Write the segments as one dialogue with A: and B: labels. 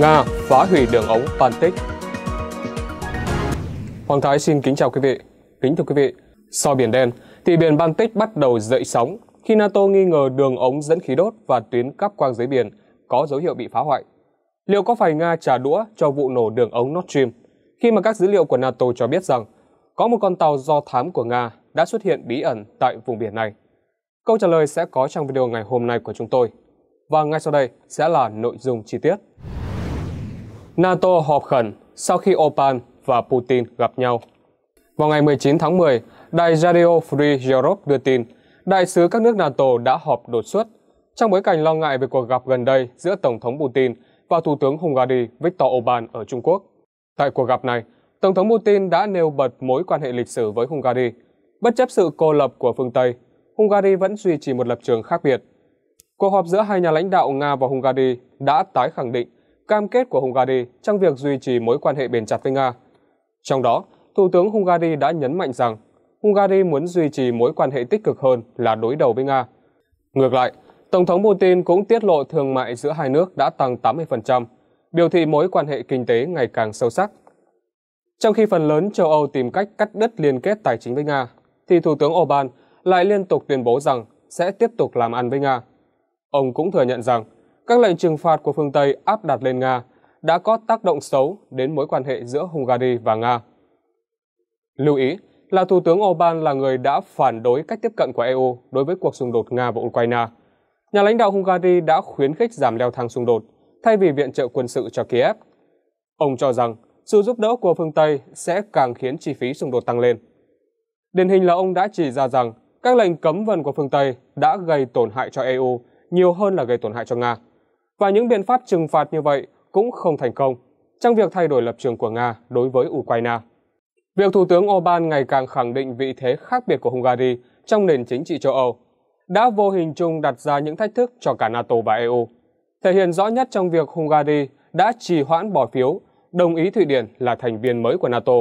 A: Nga phá hủy đường ống Baltic. Hoàng Thái xin kính chào quý vị. Kính thưa quý vị, sau Biển Đen thì biển Baltic bắt đầu dậy sóng khi NATO nghi ngờ đường ống dẫn khí đốt và tuyến cáp quang dưới biển có dấu hiệu bị phá hoại. Liệu có phải Nga trả đũa cho vụ nổ đường ống Nord Stream khi mà các dữ liệu của NATO cho biết rằng có một con tàu do thám của Nga đã xuất hiện bí ẩn tại vùng biển này? Câu trả lời sẽ có trong video ngày hôm nay của chúng tôi. Và ngay sau đây sẽ là nội dung chi tiết. NATO họp khẩn sau khi Orbán và Putin gặp nhau. Vào ngày 19 tháng 10, đài Radio Free Europe đưa tin, đại sứ các nước NATO đã họp đột xuất trong bối cảnh lo ngại về cuộc gặp gần đây giữa Tổng thống Putin và Thủ tướng Hungary Viktor Orbán ở Trung Quốc. Tại cuộc gặp này, Tổng thống Putin đã nêu bật mối quan hệ lịch sử với Hungary. Bất chấp sự cô lập của phương Tây, Hungary vẫn duy trì một lập trường khác biệt. Cuộc họp giữa hai nhà lãnh đạo Nga và Hungary đã tái khẳng định cam kết của Hungary trong việc duy trì mối quan hệ bền chặt với Nga. Trong đó, Thủ tướng Hungary đã nhấn mạnh rằng Hungary muốn duy trì mối quan hệ tích cực hơn là đối đầu với Nga. Ngược lại, Tổng thống Putin cũng tiết lộ thương mại giữa hai nước đã tăng 80%, biểu thị mối quan hệ kinh tế ngày càng sâu sắc. Trong khi phần lớn châu Âu tìm cách cắt đứt liên kết tài chính với Nga, thì Thủ tướng Orbán lại liên tục tuyên bố rằng sẽ tiếp tục làm ăn với Nga. Ông cũng thừa nhận rằng các lệnh trừng phạt của phương Tây áp đặt lên Nga đã có tác động xấu đến mối quan hệ giữa Hungary và Nga. Lưu ý là Thủ tướng Orbán là người đã phản đối cách tiếp cận của EU đối với cuộc xung đột Nga và Ukraine. Nhà lãnh đạo Hungary đã khuyến khích giảm leo thang xung đột thay vì viện trợ quân sự cho Kiev. Ông cho rằng sự giúp đỡ của phương Tây sẽ càng khiến chi phí xung đột tăng lên. Điển hình là ông đã chỉ ra rằng các lệnh cấm vận của phương Tây đã gây tổn hại cho EU nhiều hơn là gây tổn hại cho Nga và những biện pháp trừng phạt như vậy cũng không thành công trong việc thay đổi lập trường của Nga đối với Ukraine. Việc Thủ tướng Orbán ngày càng khẳng định vị thế khác biệt của Hungary trong nền chính trị châu Âu đã vô hình chung đặt ra những thách thức cho cả NATO và EU, thể hiện rõ nhất trong việc Hungary đã trì hoãn bỏ phiếu đồng ý Thụy Điển là thành viên mới của NATO,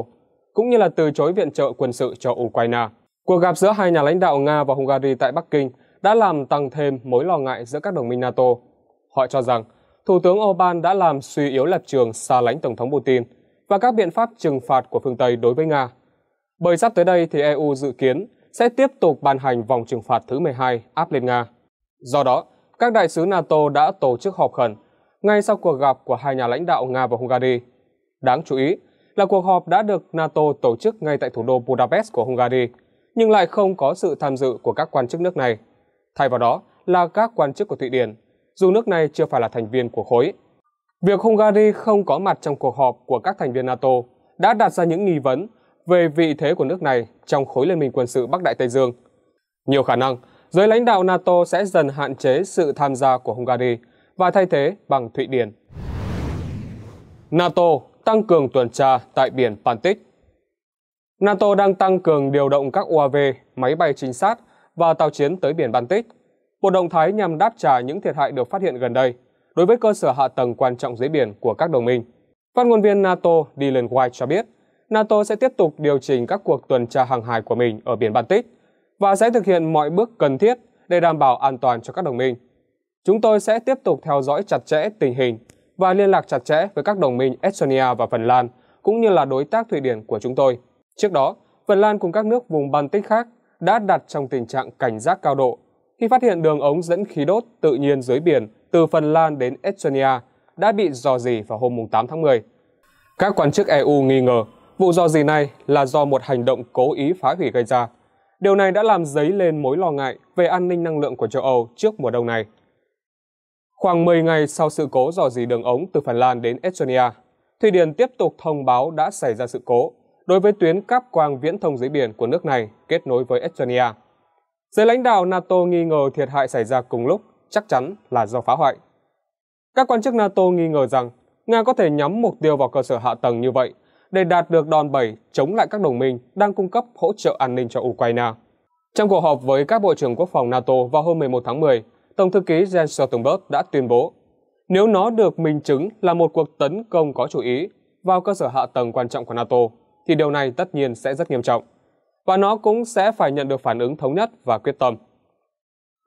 A: cũng như là từ chối viện trợ quân sự cho Ukraine. Cuộc gặp giữa hai nhà lãnh đạo Nga và Hungary tại Bắc Kinh đã làm tăng thêm mối lo ngại giữa các đồng minh NATO Họ cho rằng Thủ tướng Orbán đã làm suy yếu lập trường xa lánh Tổng thống Putin và các biện pháp trừng phạt của phương Tây đối với Nga. Bởi sắp tới đây thì EU dự kiến sẽ tiếp tục ban hành vòng trừng phạt thứ 12 áp lên Nga. Do đó, các đại sứ NATO đã tổ chức họp khẩn ngay sau cuộc gặp của hai nhà lãnh đạo Nga và Hungary. Đáng chú ý là cuộc họp đã được NATO tổ chức ngay tại thủ đô Budapest của Hungary, nhưng lại không có sự tham dự của các quan chức nước này. Thay vào đó là các quan chức của Thụy Điển, dù nước này chưa phải là thành viên của khối. Việc Hungary không có mặt trong cuộc họp của các thành viên NATO đã đặt ra những nghi vấn về vị thế của nước này trong khối liên minh quân sự Bắc Đại Tây Dương. Nhiều khả năng, giới lãnh đạo NATO sẽ dần hạn chế sự tham gia của Hungary và thay thế bằng Thụy Điển. NATO tăng cường tuần tra tại biển Baltic NATO đang tăng cường điều động các UAV, máy bay trinh sát và tàu chiến tới biển Baltic một động thái nhằm đáp trả những thiệt hại được phát hiện gần đây đối với cơ sở hạ tầng quan trọng dưới biển của các đồng minh. Phát ngôn viên NATO Dylan White cho biết, NATO sẽ tiếp tục điều chỉnh các cuộc tuần tra hàng hải của mình ở biển Baltic và sẽ thực hiện mọi bước cần thiết để đảm bảo an toàn cho các đồng minh. Chúng tôi sẽ tiếp tục theo dõi chặt chẽ tình hình và liên lạc chặt chẽ với các đồng minh Estonia và Phần Lan, cũng như là đối tác Thụy Điển của chúng tôi. Trước đó, Phần Lan cùng các nước vùng Baltic khác đã đặt trong tình trạng cảnh giác cao độ khi phát hiện đường ống dẫn khí đốt tự nhiên dưới biển từ Phần Lan đến Estonia đã bị dò dỉ vào hôm 8 tháng 10. Các quan chức EU nghi ngờ vụ dò dỉ này là do một hành động cố ý phá hủy gây ra. Điều này đã làm dấy lên mối lo ngại về an ninh năng lượng của châu Âu trước mùa đông này. Khoảng 10 ngày sau sự cố dò dỉ đường ống từ Phần Lan đến Estonia, Thụy Điển tiếp tục thông báo đã xảy ra sự cố đối với tuyến cáp quang viễn thông dưới biển của nước này kết nối với Estonia. Giới lãnh đạo NATO nghi ngờ thiệt hại xảy ra cùng lúc chắc chắn là do phá hoại. Các quan chức NATO nghi ngờ rằng Nga có thể nhắm mục tiêu vào cơ sở hạ tầng như vậy để đạt được đòn bẩy chống lại các đồng minh đang cung cấp hỗ trợ an ninh cho Ukraine. Trong cuộc họp với các bộ trưởng quốc phòng NATO vào hôm 11 tháng 10, Tổng thư ký Jens Stoltenberg đã tuyên bố nếu nó được minh chứng là một cuộc tấn công có chủ ý vào cơ sở hạ tầng quan trọng của NATO, thì điều này tất nhiên sẽ rất nghiêm trọng và nó cũng sẽ phải nhận được phản ứng thống nhất và quyết tâm.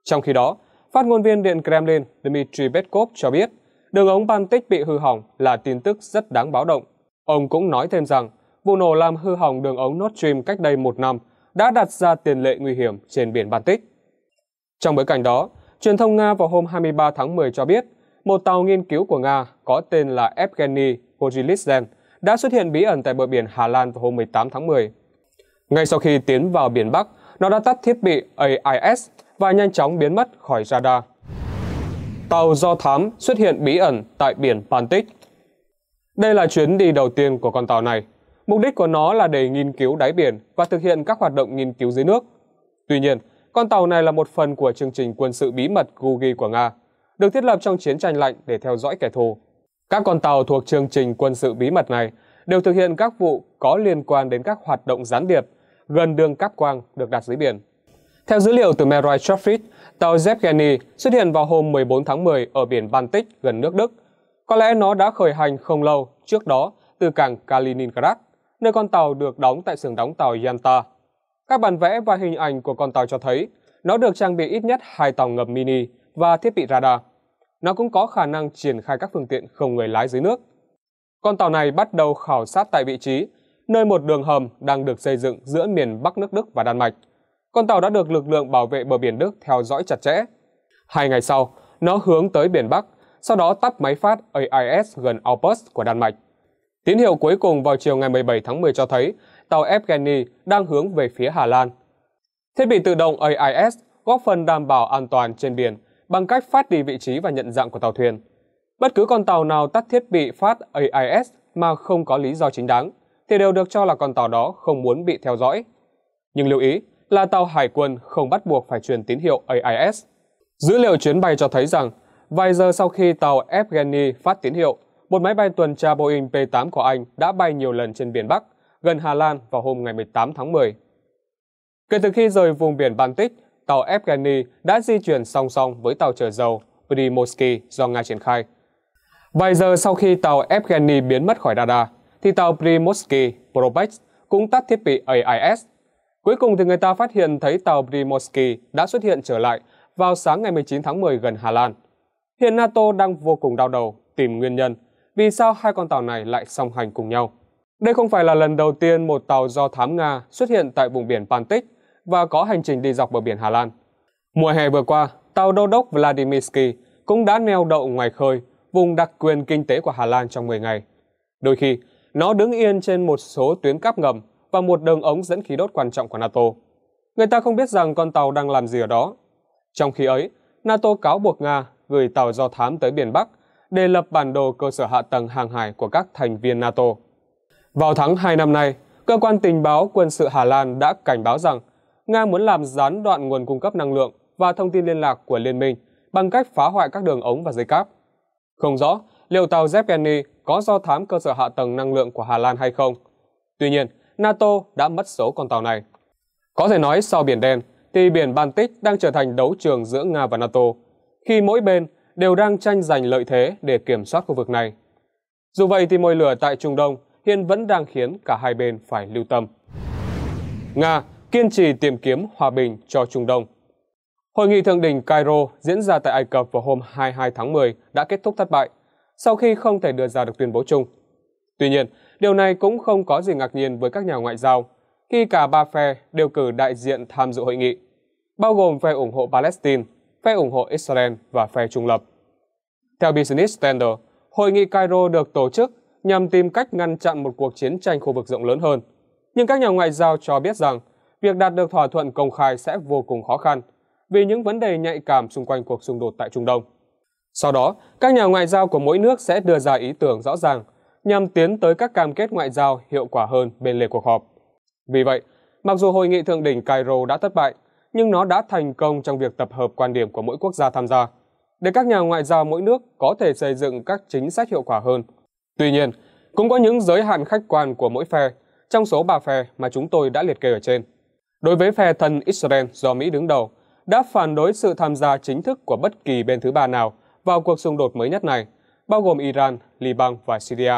A: Trong khi đó, phát ngôn viên Điện Kremlin Dmitry Peskov cho biết đường ống Baltic bị hư hỏng là tin tức rất đáng báo động. Ông cũng nói thêm rằng vụ nổ làm hư hỏng đường ống Nord Stream cách đây một năm đã đặt ra tiền lệ nguy hiểm trên biển Baltic. Trong bối cảnh đó, truyền thông Nga vào hôm 23 tháng 10 cho biết một tàu nghiên cứu của Nga có tên là Evgeny Pojilisden đã xuất hiện bí ẩn tại bờ biển Hà Lan vào hôm 18 tháng 10 ngay sau khi tiến vào biển Bắc, nó đã tắt thiết bị AIS và nhanh chóng biến mất khỏi radar. Tàu do thám xuất hiện bí ẩn tại biển Baltic. Đây là chuyến đi đầu tiên của con tàu này. Mục đích của nó là để nghiên cứu đáy biển và thực hiện các hoạt động nghiên cứu dưới nước. Tuy nhiên, con tàu này là một phần của chương trình quân sự bí mật Gugi của Nga, được thiết lập trong chiến tranh lạnh để theo dõi kẻ thù. Các con tàu thuộc chương trình quân sự bí mật này đều thực hiện các vụ có liên quan đến các hoạt động gián điệp gần đường Cáp Quang được đặt dưới biển. Theo dữ liệu từ Meroy Chofrit, tàu Zevgeny xuất hiện vào hôm 14 tháng 10 ở biển Baltic gần nước Đức. Có lẽ nó đã khởi hành không lâu trước đó từ cảng Kaliningrad, nơi con tàu được đóng tại xưởng đóng tàu Yalta. Các bản vẽ và hình ảnh của con tàu cho thấy nó được trang bị ít nhất hai tàu ngầm mini và thiết bị radar. Nó cũng có khả năng triển khai các phương tiện không người lái dưới nước. Con tàu này bắt đầu khảo sát tại vị trí nơi một đường hầm đang được xây dựng giữa miền Bắc nước Đức và Đan Mạch. Con tàu đã được lực lượng bảo vệ bờ biển Đức theo dõi chặt chẽ. Hai ngày sau, nó hướng tới biển Bắc, sau đó tắt máy phát AIS gần Alpus của Đan Mạch. Tín hiệu cuối cùng vào chiều ngày 17 tháng 10 cho thấy tàu Evgeny đang hướng về phía Hà Lan. Thiết bị tự động AIS góp phần đảm bảo an toàn trên biển bằng cách phát đi vị trí và nhận dạng của tàu thuyền. Bất cứ con tàu nào tắt thiết bị phát AIS mà không có lý do chính đáng thì đều được cho là con tàu đó không muốn bị theo dõi. Nhưng lưu ý là tàu hải quân không bắt buộc phải truyền tín hiệu AIS. Dữ liệu chuyến bay cho thấy rằng, vài giờ sau khi tàu Evgeny phát tín hiệu, một máy bay tuần tra Boeing P-8 của Anh đã bay nhiều lần trên biển Bắc, gần Hà Lan vào hôm ngày 18 tháng 10. Kể từ khi rời vùng biển Baltic, tàu Evgeny đã di chuyển song song với tàu chở dầu Primorsky do Nga triển khai. Vài giờ sau khi tàu Evgeny biến mất khỏi radar, thì tàu Primorsky Probex cũng tắt thiết bị AIS. Cuối cùng thì người ta phát hiện thấy tàu Primorsky đã xuất hiện trở lại vào sáng ngày 19 tháng 10 gần Hà Lan. Hiện NATO đang vô cùng đau đầu tìm nguyên nhân vì sao hai con tàu này lại song hành cùng nhau. Đây không phải là lần đầu tiên một tàu do thám Nga xuất hiện tại vùng biển Baltic và có hành trình đi dọc bờ biển Hà Lan. Mùa hè vừa qua, tàu đô đốc Vladimirsky cũng đã neo đậu ngoài khơi, vùng đặc quyền kinh tế của Hà Lan trong 10 ngày. Đôi khi, nó đứng yên trên một số tuyến cáp ngầm và một đường ống dẫn khí đốt quan trọng của NATO. Người ta không biết rằng con tàu đang làm gì ở đó. Trong khi ấy, NATO cáo buộc Nga gửi tàu do thám tới biển Bắc để lập bản đồ cơ sở hạ tầng hàng hải của các thành viên NATO. Vào tháng 2 năm nay, cơ quan tình báo quân sự Hà Lan đã cảnh báo rằng Nga muốn làm gián đoạn nguồn cung cấp năng lượng và thông tin liên lạc của liên minh bằng cách phá hoại các đường ống và dây cáp. Không rõ liệu tàu Zeppelin có do thám cơ sở hạ tầng năng lượng của Hà Lan hay không. Tuy nhiên, NATO đã mất số con tàu này. Có thể nói sau Biển Đen thì Biển Baltic đang trở thành đấu trường giữa Nga và NATO, khi mỗi bên đều đang tranh giành lợi thế để kiểm soát khu vực này. Dù vậy thì mồi lửa tại Trung Đông hiện vẫn đang khiến cả hai bên phải lưu tâm. Nga kiên trì tìm kiếm hòa bình cho Trung Đông. Hội nghị thượng đỉnh Cairo diễn ra tại Ai Cập vào hôm 22 tháng 10 đã kết thúc thất bại sau khi không thể đưa ra được tuyên bố chung. Tuy nhiên, điều này cũng không có gì ngạc nhiên với các nhà ngoại giao, khi cả ba phe đều cử đại diện tham dự hội nghị, bao gồm phe ủng hộ Palestine, phe ủng hộ Israel và phe trung lập. Theo Business Standard, hội nghị Cairo được tổ chức nhằm tìm cách ngăn chặn một cuộc chiến tranh khu vực rộng lớn hơn. Nhưng các nhà ngoại giao cho biết rằng việc đạt được thỏa thuận công khai sẽ vô cùng khó khăn vì những vấn đề nhạy cảm xung quanh cuộc xung đột tại Trung Đông. Sau đó, các nhà ngoại giao của mỗi nước sẽ đưa ra ý tưởng rõ ràng nhằm tiến tới các cam kết ngoại giao hiệu quả hơn bên lề cuộc họp. Vì vậy, mặc dù hội nghị thượng đỉnh Cairo đã thất bại, nhưng nó đã thành công trong việc tập hợp quan điểm của mỗi quốc gia tham gia, để các nhà ngoại giao mỗi nước có thể xây dựng các chính sách hiệu quả hơn. Tuy nhiên, cũng có những giới hạn khách quan của mỗi phe trong số ba phe mà chúng tôi đã liệt kê ở trên. Đối với phe thân Israel do Mỹ đứng đầu, đã phản đối sự tham gia chính thức của bất kỳ bên thứ ba nào – vào cuộc xung đột mới nhất này, bao gồm Iran, Liban và Syria.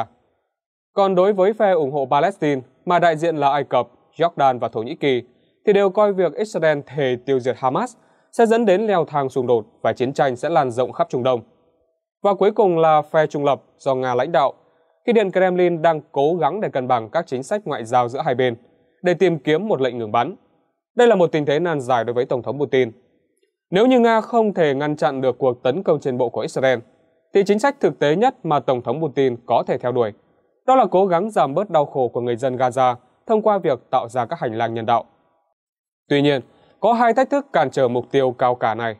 A: Còn đối với phe ủng hộ Palestine, mà đại diện là Ai Cập, Jordan và Thổ Nhĩ Kỳ, thì đều coi việc Israel thề tiêu diệt Hamas sẽ dẫn đến leo thang xung đột và chiến tranh sẽ lan rộng khắp Trung Đông. Và cuối cùng là phe trung lập do Nga lãnh đạo, khi Điện Kremlin đang cố gắng để cân bằng các chính sách ngoại giao giữa hai bên, để tìm kiếm một lệnh ngừng bắn. Đây là một tình thế nan giải đối với Tổng thống Putin, nếu như Nga không thể ngăn chặn được cuộc tấn công trên bộ của Israel, thì chính sách thực tế nhất mà Tổng thống Putin có thể theo đuổi, đó là cố gắng giảm bớt đau khổ của người dân Gaza thông qua việc tạo ra các hành lang nhân đạo. Tuy nhiên, có hai thách thức cản trở mục tiêu cao cả này.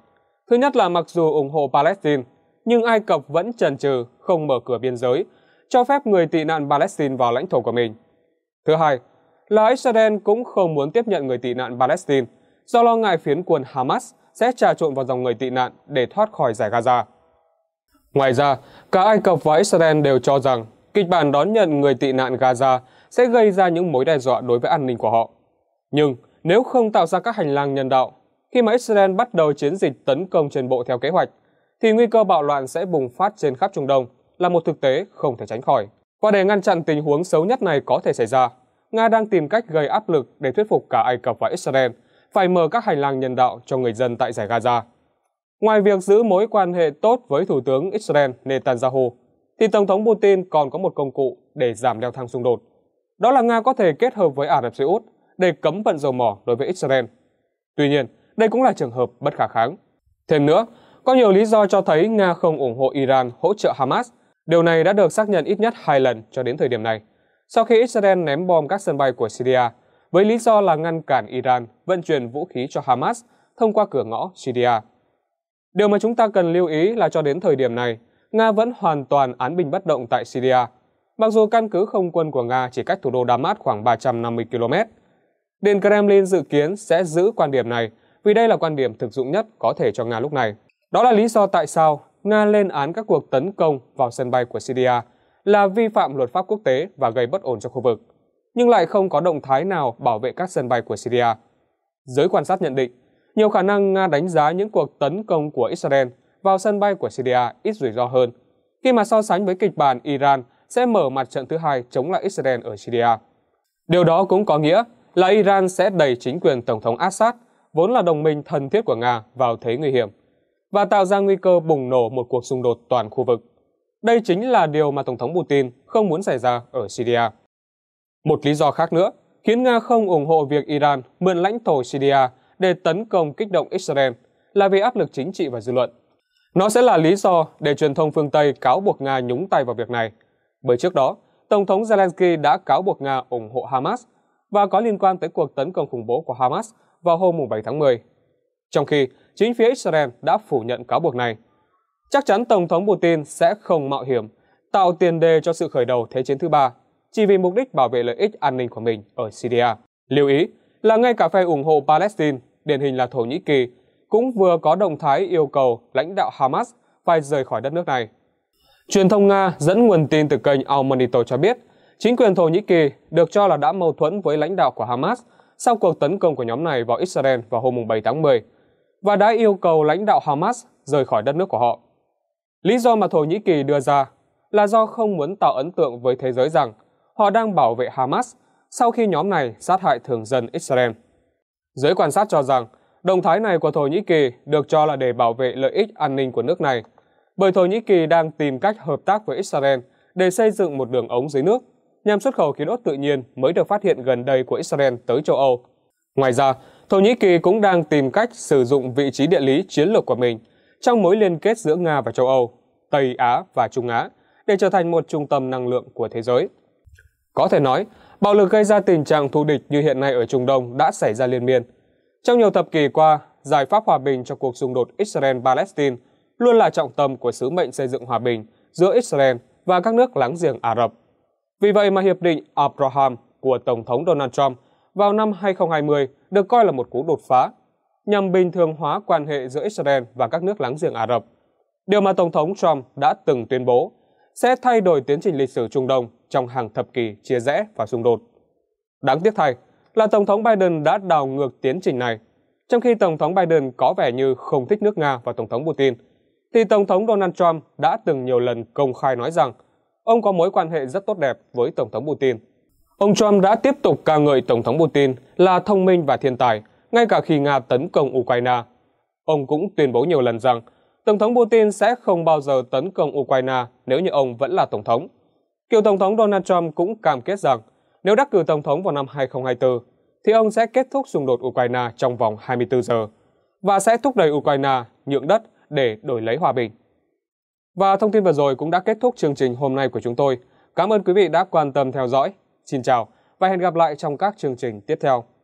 A: Thứ nhất là mặc dù ủng hộ Palestine, nhưng Ai Cập vẫn chần chừ không mở cửa biên giới, cho phép người tị nạn Palestine vào lãnh thổ của mình. Thứ hai là Israel cũng không muốn tiếp nhận người tị nạn Palestine do lo ngại phiến quân Hamas sẽ trà trộn vào dòng người tị nạn để thoát khỏi giải Gaza. Ngoài ra, cả Ai Cập và Israel đều cho rằng kịch bản đón nhận người tị nạn Gaza sẽ gây ra những mối đe dọa đối với an ninh của họ. Nhưng nếu không tạo ra các hành lang nhân đạo, khi mà Israel bắt đầu chiến dịch tấn công trên bộ theo kế hoạch, thì nguy cơ bạo loạn sẽ bùng phát trên khắp Trung Đông là một thực tế không thể tránh khỏi. Và để ngăn chặn tình huống xấu nhất này có thể xảy ra, Nga đang tìm cách gây áp lực để thuyết phục cả Ai Cập và Israel phải mở các hành lang nhân đạo cho người dân tại giải Gaza. Ngoài việc giữ mối quan hệ tốt với Thủ tướng Israel Netanyahu, thì Tổng thống Putin còn có một công cụ để giảm leo thang xung đột. Đó là Nga có thể kết hợp với Ả Rập Xê Út để cấm vận dầu mỏ đối với Israel. Tuy nhiên, đây cũng là trường hợp bất khả kháng. Thêm nữa, có nhiều lý do cho thấy Nga không ủng hộ Iran hỗ trợ Hamas. Điều này đã được xác nhận ít nhất hai lần cho đến thời điểm này, sau khi Israel ném bom các sân bay của Syria với lý do là ngăn cản Iran vận chuyển vũ khí cho Hamas thông qua cửa ngõ Syria. Điều mà chúng ta cần lưu ý là cho đến thời điểm này, Nga vẫn hoàn toàn án binh bất động tại Syria, mặc dù căn cứ không quân của Nga chỉ cách thủ đô Damas khoảng 350 km. Điện Kremlin dự kiến sẽ giữ quan điểm này vì đây là quan điểm thực dụng nhất có thể cho Nga lúc này. Đó là lý do tại sao Nga lên án các cuộc tấn công vào sân bay của Syria là vi phạm luật pháp quốc tế và gây bất ổn cho khu vực nhưng lại không có động thái nào bảo vệ các sân bay của Syria. Giới quan sát nhận định, nhiều khả năng Nga đánh giá những cuộc tấn công của Israel vào sân bay của Syria ít rủi ro hơn, khi mà so sánh với kịch bản Iran sẽ mở mặt trận thứ hai chống lại Israel ở Syria. Điều đó cũng có nghĩa là Iran sẽ đẩy chính quyền Tổng thống Assad, vốn là đồng minh thân thiết của Nga, vào thế nguy hiểm và tạo ra nguy cơ bùng nổ một cuộc xung đột toàn khu vực. Đây chính là điều mà Tổng thống Putin không muốn xảy ra ở Syria. Một lý do khác nữa khiến Nga không ủng hộ việc Iran mượn lãnh thổ Syria để tấn công kích động Israel là vì áp lực chính trị và dư luận. Nó sẽ là lý do để truyền thông phương Tây cáo buộc Nga nhúng tay vào việc này. Bởi trước đó, Tổng thống Zelensky đã cáo buộc Nga ủng hộ Hamas và có liên quan tới cuộc tấn công khủng bố của Hamas vào hôm 7 tháng 10. Trong khi, chính phía Israel đã phủ nhận cáo buộc này. Chắc chắn Tổng thống Putin sẽ không mạo hiểm, tạo tiền đề cho sự khởi đầu Thế chiến thứ ba chỉ vì mục đích bảo vệ lợi ích an ninh của mình ở Syria. Lưu ý là ngay cả phe ủng hộ Palestine, điển hình là Thổ Nhĩ Kỳ, cũng vừa có động thái yêu cầu lãnh đạo Hamas phải rời khỏi đất nước này. Truyền thông Nga dẫn nguồn tin từ kênh Al Monitor cho biết, chính quyền Thổ Nhĩ Kỳ được cho là đã mâu thuẫn với lãnh đạo của Hamas sau cuộc tấn công của nhóm này vào Israel vào hôm 7 tháng 10 và đã yêu cầu lãnh đạo Hamas rời khỏi đất nước của họ. Lý do mà Thổ Nhĩ Kỳ đưa ra là do không muốn tạo ấn tượng với thế giới rằng họ đang bảo vệ Hamas sau khi nhóm này sát hại thường dân Israel. Giới quan sát cho rằng, động thái này của Thổ Nhĩ Kỳ được cho là để bảo vệ lợi ích an ninh của nước này, bởi Thổ Nhĩ Kỳ đang tìm cách hợp tác với Israel để xây dựng một đường ống dưới nước nhằm xuất khẩu khí đốt tự nhiên mới được phát hiện gần đây của Israel tới châu Âu. Ngoài ra, Thổ Nhĩ Kỳ cũng đang tìm cách sử dụng vị trí địa lý chiến lược của mình trong mối liên kết giữa Nga và châu Âu, Tây Á và Trung Á để trở thành một trung tâm năng lượng của thế giới. Có thể nói, bạo lực gây ra tình trạng thù địch như hiện nay ở Trung Đông đã xảy ra liên miên. Trong nhiều thập kỷ qua, giải pháp hòa bình cho cuộc xung đột Israel-Palestine luôn là trọng tâm của sứ mệnh xây dựng hòa bình giữa Israel và các nước láng giềng Ả Rập. Vì vậy mà Hiệp định Abraham của Tổng thống Donald Trump vào năm 2020 được coi là một cú đột phá nhằm bình thường hóa quan hệ giữa Israel và các nước láng giềng Ả Rập. Điều mà Tổng thống Trump đã từng tuyên bố sẽ thay đổi tiến trình lịch sử Trung Đông trong hàng thập kỷ chia rẽ và xung đột. Đáng tiếc thay là Tổng thống Biden đã đảo ngược tiến trình này. Trong khi Tổng thống Biden có vẻ như không thích nước Nga và Tổng thống Putin, thì Tổng thống Donald Trump đã từng nhiều lần công khai nói rằng ông có mối quan hệ rất tốt đẹp với Tổng thống Putin. Ông Trump đã tiếp tục ca ngợi Tổng thống Putin là thông minh và thiên tài, ngay cả khi Nga tấn công Ukraine. Ông cũng tuyên bố nhiều lần rằng Tổng thống Putin sẽ không bao giờ tấn công Ukraine nếu như ông vẫn là Tổng thống. Cựu Tổng thống Donald Trump cũng cam kết rằng nếu đắc cử Tổng thống vào năm 2024, thì ông sẽ kết thúc xung đột Ukraine trong vòng 24 giờ và sẽ thúc đẩy Ukraine nhượng đất để đổi lấy hòa bình. Và thông tin vừa rồi cũng đã kết thúc chương trình hôm nay của chúng tôi. Cảm ơn quý vị đã quan tâm theo dõi. Xin chào và hẹn gặp lại trong các chương trình tiếp theo.